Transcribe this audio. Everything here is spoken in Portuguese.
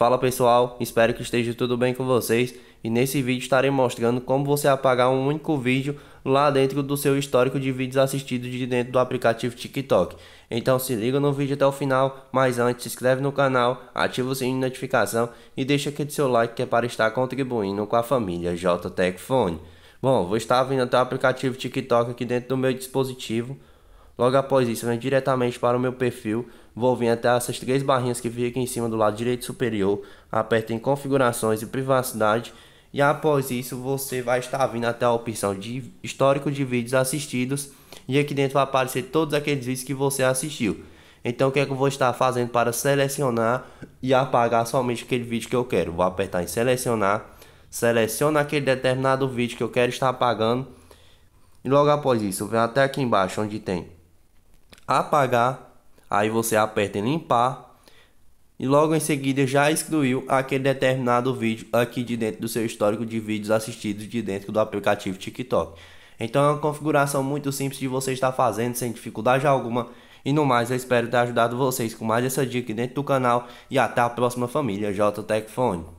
Fala pessoal, espero que esteja tudo bem com vocês e nesse vídeo estarei mostrando como você apagar um único vídeo lá dentro do seu histórico de vídeos assistidos de dentro do aplicativo TikTok. Então se liga no vídeo até o final, mas antes se inscreve no canal, ativa o sininho de notificação e deixa aqui seu like que é para estar contribuindo com a família JTech Phone. Bom, vou estar vindo até o aplicativo TikTok aqui dentro do meu dispositivo Logo após isso, venho diretamente para o meu perfil, vou vir até essas três barrinhas que fica em cima do lado direito superior, aperta em configurações e privacidade, e após isso você vai estar vindo até a opção de histórico de vídeos assistidos, e aqui dentro vai aparecer todos aqueles vídeos que você assistiu. Então o que é que eu vou estar fazendo para selecionar e apagar somente aquele vídeo que eu quero? Vou apertar em selecionar, seleciona aquele determinado vídeo que eu quero estar apagando, e logo após isso, vem até aqui embaixo onde tem apagar, aí você aperta em limpar e logo em seguida já excluiu aquele determinado vídeo aqui de dentro do seu histórico de vídeos assistidos de dentro do aplicativo TikTok. Então é uma configuração muito simples de você estar fazendo sem dificuldade alguma. E no mais, eu espero ter ajudado vocês com mais essa dica dentro do canal e até a próxima família JTech